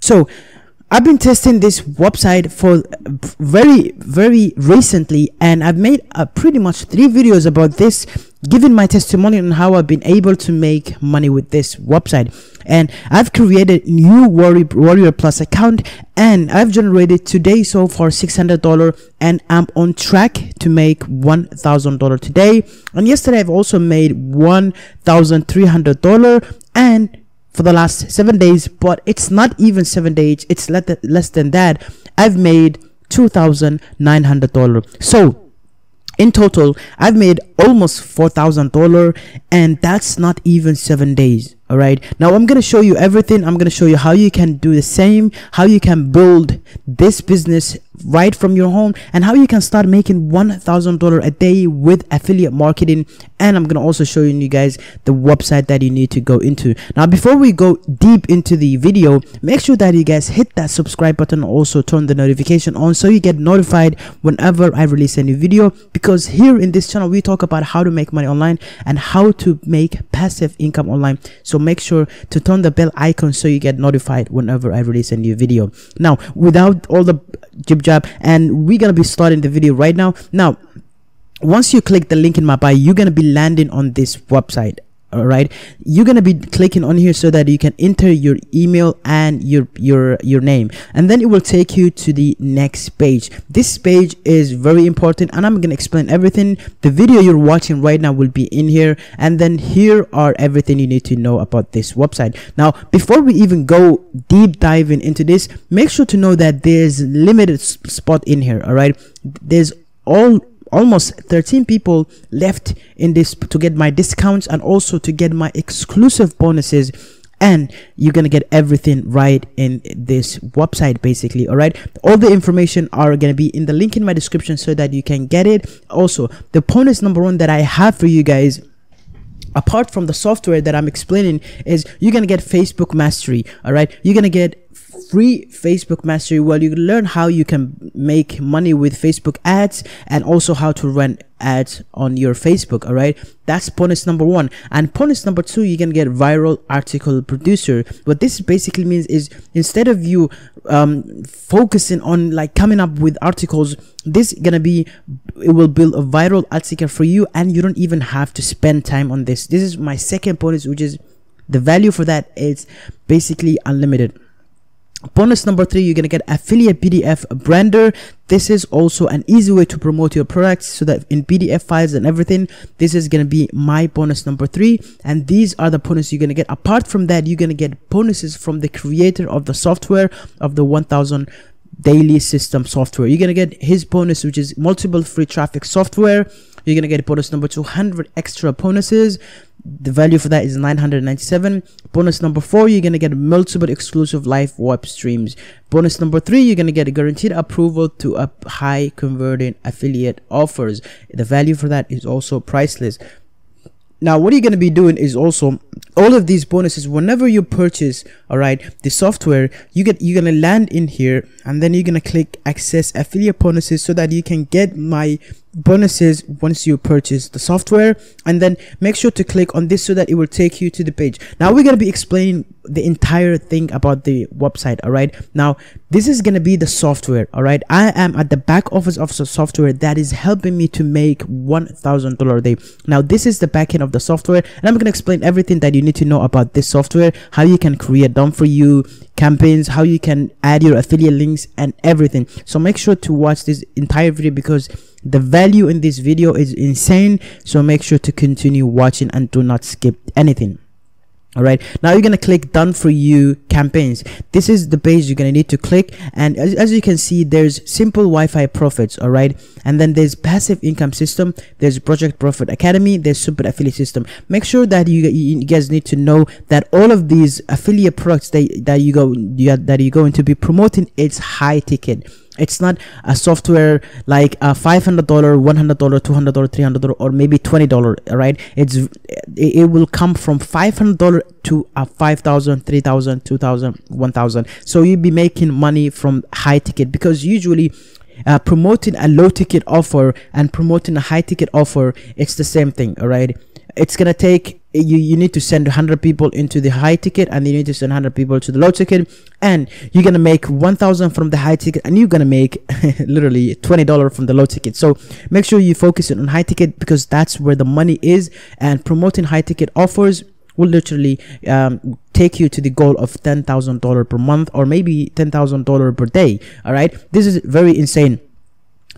So I've been testing this website for uh, very, very recently, and I've made uh, pretty much three videos about this, giving my testimony on how I've been able to make money with this website. And I've created new Warrior, Warrior Plus account, and I've generated today so far $600, and I'm on track to make $1,000 today. And yesterday I've also made $1,300, and for the last seven days, but it's not even seven days, it's less than that. I've made $2,900. So, in total, I've made almost $4,000 and that's not even seven days. All right. Now I'm going to show you everything. I'm going to show you how you can do the same, how you can build this business right from your home and how you can start making $1000 a day with affiliate marketing and i'm gonna also show you guys the website that you need to go into now before we go deep into the video make sure that you guys hit that subscribe button also turn the notification on so you get notified whenever i release a new video because here in this channel we talk about how to make money online and how to make passive income online so make sure to turn the bell icon so you get notified whenever i release a new video now without all the jib job and we're gonna be starting the video right now now once you click the link in my bio you're gonna be landing on this website all right you're gonna be clicking on here so that you can enter your email and your your your name and then it will take you to the next page this page is very important and i'm gonna explain everything the video you're watching right now will be in here and then here are everything you need to know about this website now before we even go deep diving into this make sure to know that there's limited spot in here all right there's all almost 13 people left in this to get my discounts and also to get my exclusive bonuses and you're gonna get everything right in this website basically all right all the information are gonna be in the link in my description so that you can get it also the bonus number one that i have for you guys apart from the software that i'm explaining is you're gonna get facebook mastery all right you're gonna get free Facebook mastery where you learn how you can make money with Facebook ads and also how to run ads on your Facebook. All right. That's bonus number one. And bonus number two, you can get viral article producer. What this basically means is instead of you um, focusing on like coming up with articles, this gonna be it will build a viral article for you and you don't even have to spend time on this. This is my second bonus, which is the value for that is basically unlimited Bonus number three, you're gonna get affiliate PDF brander. This is also an easy way to promote your products so that in PDF files and everything, this is gonna be my bonus number three. And these are the bonuses you're gonna get. Apart from that, you're gonna get bonuses from the creator of the software of the 1000 daily system software. You're gonna get his bonus, which is multiple free traffic software. You're gonna get bonus number 200 extra bonuses the value for that is 997 bonus number four you're going to get multiple exclusive live web streams bonus number three you're going to get a guaranteed approval to a high converting affiliate offers the value for that is also priceless now what you're going to be doing is also all of these bonuses whenever you purchase all right the software you get you're going to land in here and then you're going to click access affiliate bonuses so that you can get my bonuses once you purchase the software and then make sure to click on this so that it will take you to the page now we're going to be explaining the entire thing about the website all right now this is going to be the software all right i am at the back office of the software that is helping me to make one thousand dollar a day now this is the backend of the software and i'm going to explain everything that you need to know about this software how you can create done for you campaigns how you can add your affiliate links and everything so make sure to watch this entire video because the value in this video is insane so make sure to continue watching and do not skip anything all right now you're gonna click done for you campaigns this is the page you're gonna need to click and as, as you can see there's simple wi-fi profits all right and then there's passive income system there's project profit academy there's super affiliate system make sure that you, you guys need to know that all of these affiliate products that, that you go you, that you're going to be promoting it's high ticket it's not a software like a $500 $100 $200 $300 or maybe $20 right it's it will come from $500 to a 5000 3000 2000 1000 so you'll be making money from high ticket because usually uh, promoting a low ticket offer and promoting a high ticket offer it's the same thing all right it's gonna take Eh, you, you need to send 100 people into the high ticket and you need to send 100 people to the low ticket and you're gonna make 1000 from the high ticket and you're gonna make literally $20 from the low ticket so make sure you focus on high ticket because that's where the money is and promoting high ticket offers will literally um, take you to the goal of $10,000 per month or maybe $10,000 per day all right this is very insane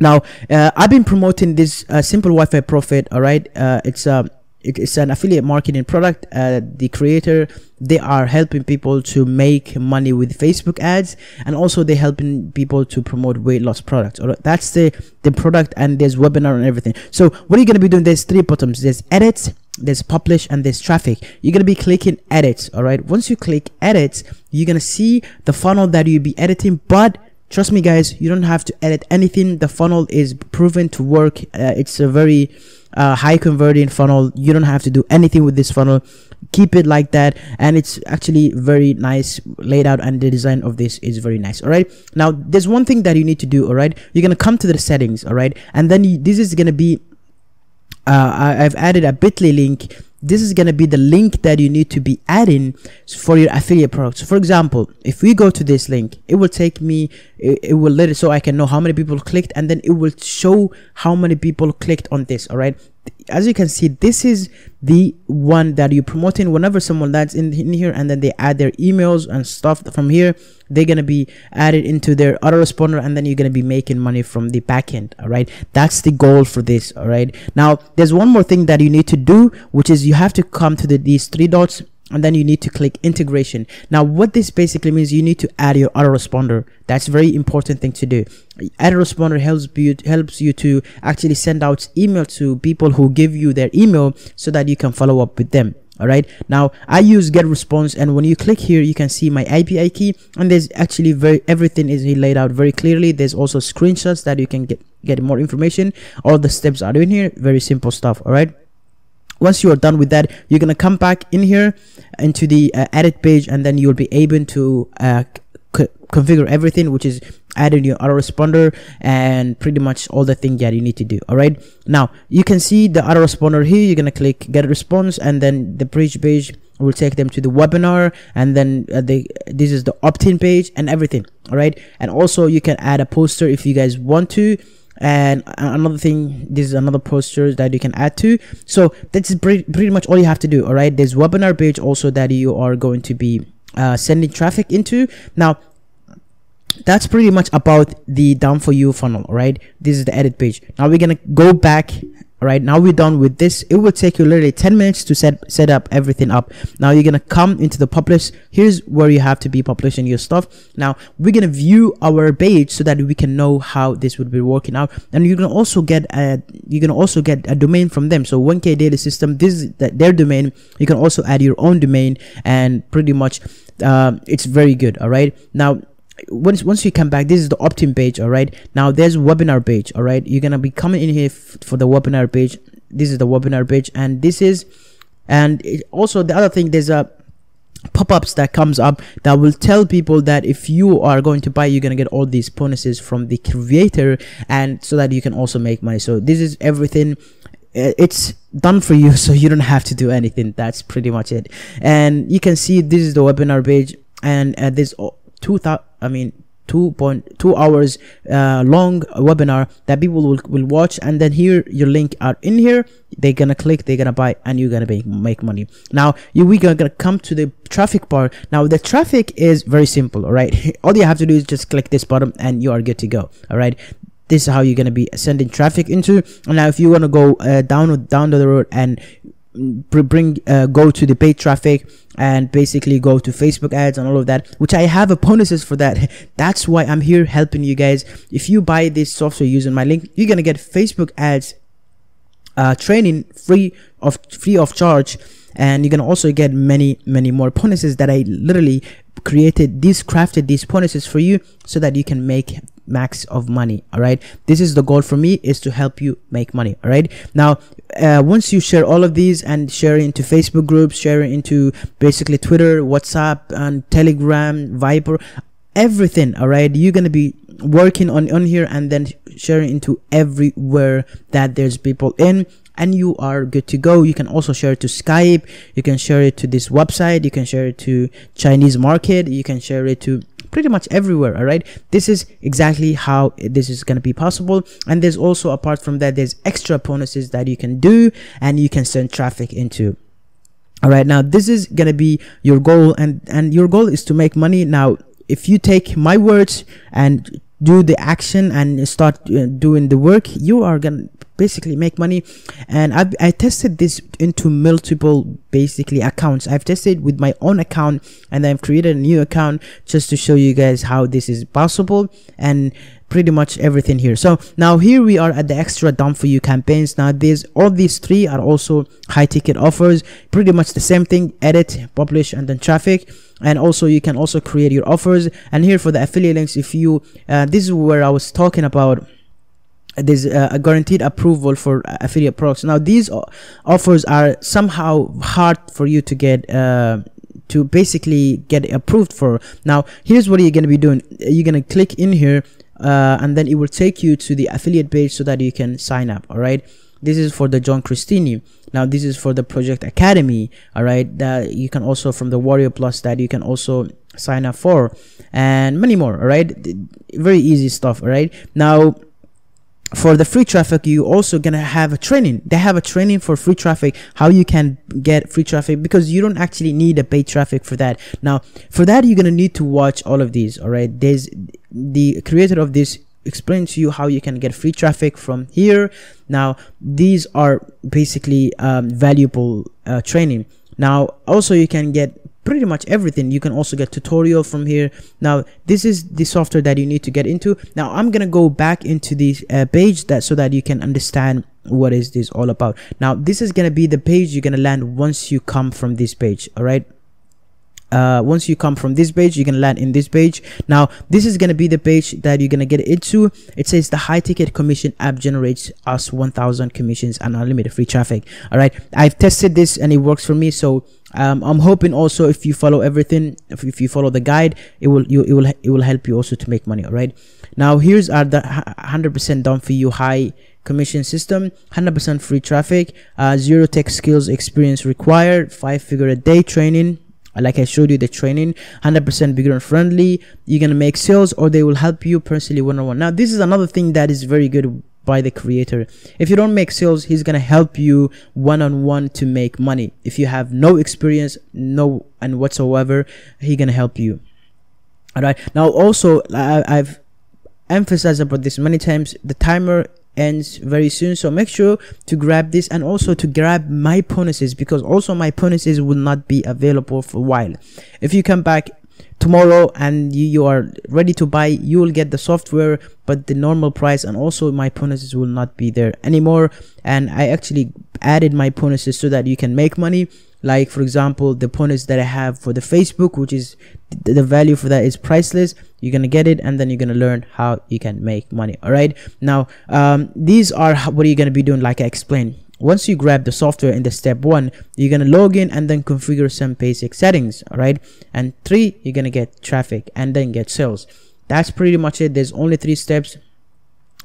now uh, I've been promoting this uh, simple Wi-Fi profit all right uh, it's a um, it's an affiliate marketing product uh, the creator they are helping people to make money with facebook ads and also they're helping people to promote weight loss products or that's the the product and there's webinar and everything so what are you going to be doing there's three buttons there's edit there's publish and there's traffic you're going to be clicking edit all right once you click edit you're going to see the funnel that you'll be editing but trust me guys you don't have to edit anything the funnel is proven to work uh, it's a very uh, high converting funnel you don't have to do anything with this funnel keep it like that and it's actually very nice laid out and the design of this is very nice all right now there's one thing that you need to do all right you're gonna come to the settings all right and then you, this is gonna be uh, I, I've added a bit.ly link this is going to be the link that you need to be adding for your affiliate products. For example, if we go to this link, it will take me it, it will let it so I can know how many people clicked and then it will show how many people clicked on this all right as you can see this is the one that you're promoting whenever someone lands in, in here and then they add their emails and stuff from here they're gonna be added into their autoresponder and then you're gonna be making money from the back end. all right that's the goal for this all right now there's one more thing that you need to do which is you have to come to the, these three dots and then you need to click integration. Now, what this basically means, you need to add your autoresponder. That's very important thing to do. Autoresponder helps you, helps you to actually send out email to people who give you their email so that you can follow up with them. All right. Now I use get response and when you click here, you can see my API key and there's actually very, everything is laid out very clearly. There's also screenshots that you can get, get more information. All the steps are in here. Very simple stuff. All right once you are done with that you're gonna come back in here uh, into the uh, edit page and then you'll be able to uh, configure everything which is adding your autoresponder and pretty much all the things that you need to do all right now you can see the autoresponder here you're gonna click get a response and then the bridge page will take them to the webinar and then uh, the this is the opt-in page and everything all right and also you can add a poster if you guys want to and another thing this is another poster that you can add to so that's pretty, pretty much all you have to do all right there's webinar page also that you are going to be uh, sending traffic into now that's pretty much about the down for you funnel right this is the edit page now we're gonna go back all right, now we're done with this. It will take you literally 10 minutes to set, set up everything up. Now you're going to come into the publish. Here's where you have to be publishing your stuff. Now we're going to view our page so that we can know how this would be working out. And you're going to also get a, you're going to also get a domain from them. So 1K data system, this is the, their domain. You can also add your own domain and pretty much, uh, it's very good. All right. Now once once you come back this is the opt-in page all right now there's webinar page all right you're gonna be coming in here for the webinar page this is the webinar page and this is and it, also the other thing there's a pop-ups that comes up that will tell people that if you are going to buy you're going to get all these bonuses from the creator and so that you can also make money so this is everything uh, it's done for you so you don't have to do anything that's pretty much it and you can see this is the webinar page and uh, there's 2000 I mean, two point two hours uh, long webinar that people will, will watch and then here your link are in here they're gonna click they're gonna buy and you're gonna make, make money now you we are gonna come to the traffic part now the traffic is very simple all right all you have to do is just click this button and you are good to go all right this is how you're gonna be sending traffic into and now if you want to go uh, down down the road and bring uh, go to the paid traffic and basically go to facebook ads and all of that which i have a bonuses for that that's why i'm here helping you guys if you buy this software using my link you're gonna get facebook ads uh, training free of free of charge and you are gonna also get many many more bonuses that i literally created these crafted these bonuses for you so that you can make max of money all right this is the goal for me is to help you make money all right now uh, once you share all of these and share into facebook groups share into basically twitter whatsapp and telegram viper everything all right you're gonna be working on on here and then sharing into everywhere that there's people in and you are good to go you can also share it to skype you can share it to this website you can share it to chinese market you can share it to pretty much everywhere all right this is exactly how this is going to be possible and there's also apart from that there's extra bonuses that you can do and you can send traffic into all right now this is going to be your goal and and your goal is to make money now if you take my words and do the action and start uh, doing the work you are gonna basically make money and I've, i tested this into multiple basically accounts i've tested with my own account and i've created a new account just to show you guys how this is possible and pretty much everything here so now here we are at the extra done for you campaigns now these all these three are also high ticket offers pretty much the same thing edit publish and then traffic and also you can also create your offers and here for the affiliate links if you uh, this is where i was talking about there's uh, a guaranteed approval for uh, affiliate products now these uh, offers are somehow hard for you to get uh, to basically get approved for now here's what you're going to be doing you're going to click in here uh, and then it will take you to the affiliate page so that you can sign up all right this is for the john christini now this is for the project academy all right that you can also from the warrior plus that you can also sign up for and many more all right very easy stuff all right now for the free traffic you also gonna have a training they have a training for free traffic how you can get free traffic because you don't actually need a paid traffic for that now for that you're gonna need to watch all of these all right there's the creator of this explain to you how you can get free traffic from here now these are basically um, valuable uh, training now also you can get pretty much everything you can also get tutorial from here now this is the software that you need to get into now i'm gonna go back into the uh, page that so that you can understand what is this all about now this is gonna be the page you're gonna land once you come from this page all right uh, once you come from this page you can land in this page now this is going to be the page that you're going to get into it says the high ticket commission app generates us 1000 commissions and unlimited free traffic all right i've tested this and it works for me so um, i'm hoping also if you follow everything if, if you follow the guide it will you it will it will help you also to make money all right now here's our the 100% down for you high commission system 100% free traffic uh, zero tech skills experience required five figure a day training like i showed you the training 100% beginner friendly you're gonna make sales or they will help you personally one-on-one now this is another thing that is very good by the creator if you don't make sales he's gonna help you one-on-one to make money if you have no experience no and whatsoever he gonna help you all right now also I, i've emphasized about this many times the timer ends very soon so make sure to grab this and also to grab my bonuses because also my bonuses will not be available for a while if you come back tomorrow and you, you are ready to buy you will get the software but the normal price and also my bonuses will not be there anymore and i actually added my bonuses so that you can make money like for example the points that i have for the facebook which is th the value for that is priceless you're gonna get it and then you're gonna learn how you can make money all right now um, these are what you're gonna be doing like i explained once you grab the software in the step one you're gonna log in and then configure some basic settings all right and three you're gonna get traffic and then get sales that's pretty much it there's only three steps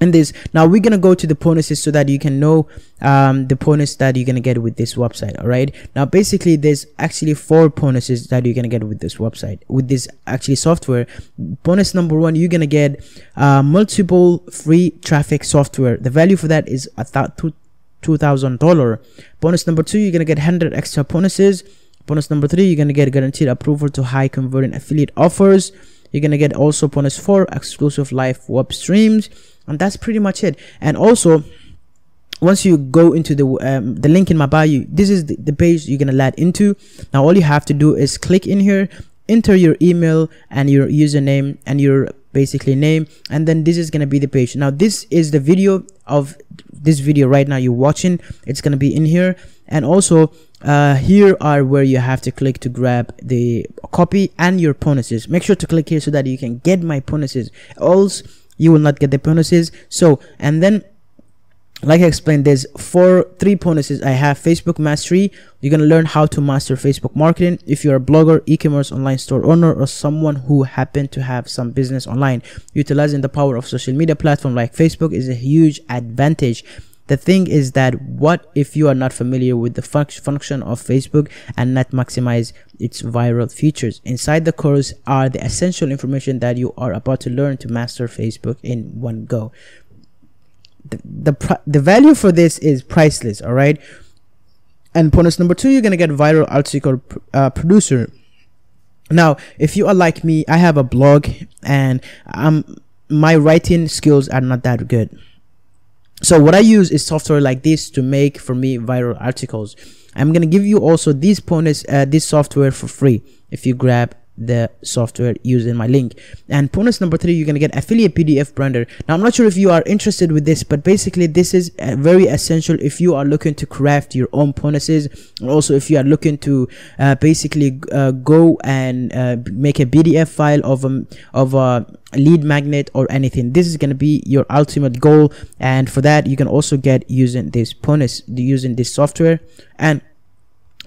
and this now we're gonna go to the bonuses so that you can know um, the bonus that you're gonna get with this website all right now basically there's actually four bonuses that you're gonna get with this website with this actually software bonus number one you're gonna get uh, multiple free traffic software the value for that is a th two thousand dollar bonus number two you're gonna get 100 extra bonuses bonus number three you're gonna get guaranteed approval to high converting affiliate offers you're gonna get also bonus four exclusive live web streams and that's pretty much it and also once you go into the um, the link in my bio this is the, the page you're gonna land into now all you have to do is click in here enter your email and your username and your basically name and then this is going to be the page now this is the video of this video right now you're watching it's going to be in here and also uh, here are where you have to click to grab the copy and your bonuses make sure to click here so that you can get my bonuses Also you will not get the bonuses so and then like I explained, there's four, three bonuses I have. Facebook Mastery, you're gonna learn how to master Facebook marketing. If you're a blogger, e-commerce, online store owner, or someone who happened to have some business online, utilizing the power of social media platform like Facebook is a huge advantage the thing is that what if you are not familiar with the fun function of Facebook and not maximize its viral features? Inside the course are the essential information that you are about to learn to master Facebook in one go. The, the, the value for this is priceless, all right? And bonus number two, you're going to get viral article uh, producer. Now, if you are like me, I have a blog and um, my writing skills are not that good so what i use is software like this to make for me viral articles i'm gonna give you also these bonus uh, this software for free if you grab the software using my link and bonus number three you're gonna get affiliate pdf brander now i'm not sure if you are interested with this but basically this is uh, very essential if you are looking to craft your own bonuses also if you are looking to uh, basically uh, go and uh, make a pdf file of a um, of a lead magnet or anything this is going to be your ultimate goal and for that you can also get using this bonus using this software and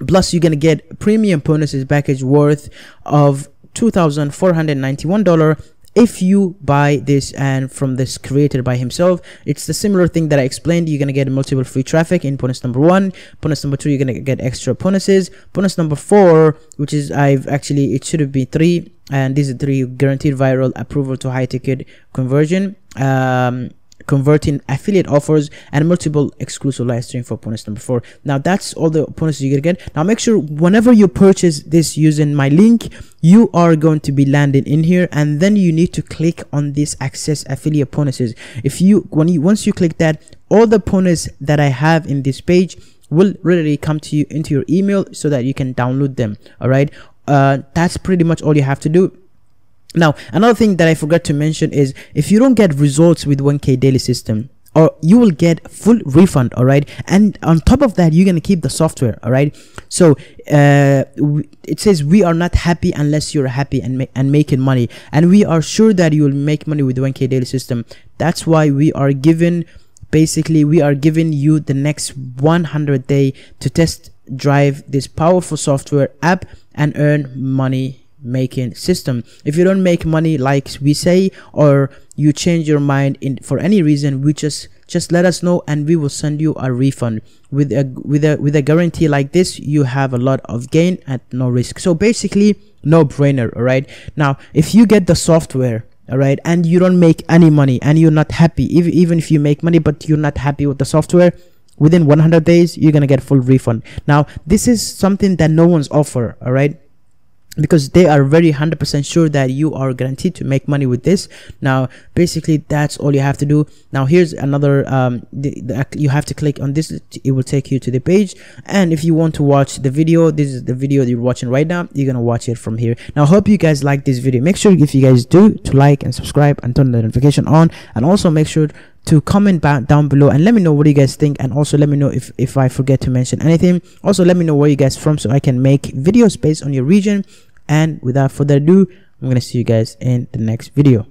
Plus, you're going to get premium bonuses package worth of $2,491 if you buy this and from this created by himself it's the similar thing that i explained you're going to get multiple free traffic in bonus number one bonus number two you're going to get extra bonuses bonus number four which is i've actually it should have been three and these are three guaranteed viral approval to high ticket conversion um converting affiliate offers and multiple exclusive live stream for bonus number four now that's all the bonuses you're gonna get now make sure whenever you purchase this using my link you are going to be landing in here and then you need to click on this access affiliate bonuses if you when you once you click that all the ponies that i have in this page will really come to you into your email so that you can download them all right uh, that's pretty much all you have to do now, another thing that I forgot to mention is if you don't get results with 1K daily system, or you will get full refund all right and on top of that you're gonna keep the software all right so uh, it says we are not happy unless you're happy and, ma and making money and we are sure that you will make money with 1k daily system that's why we are given basically we are giving you the next 100 day to test drive this powerful software app and earn money making system if you don't make money like we say or you change your mind in for any reason we just just let us know and we will send you a refund with a with a with a guarantee like this you have a lot of gain at no risk so basically no brainer all right now if you get the software all right and you don't make any money and you're not happy if, even if you make money but you're not happy with the software within 100 days you're gonna get full refund now this is something that no one's offer all right because they are very 100% sure that you are guaranteed to make money with this now basically that's all you have to do now here's another um the, the, you have to click on this it will take you to the page and if you want to watch the video this is the video that you're watching right now you're gonna watch it from here now hope you guys like this video make sure if you guys do to like and subscribe and turn the notification on and also make sure to comment back down below and let me know what you guys think and also let me know if if i forget to mention anything also let me know where you guys from so i can make videos based on your region and without further ado i'm gonna see you guys in the next video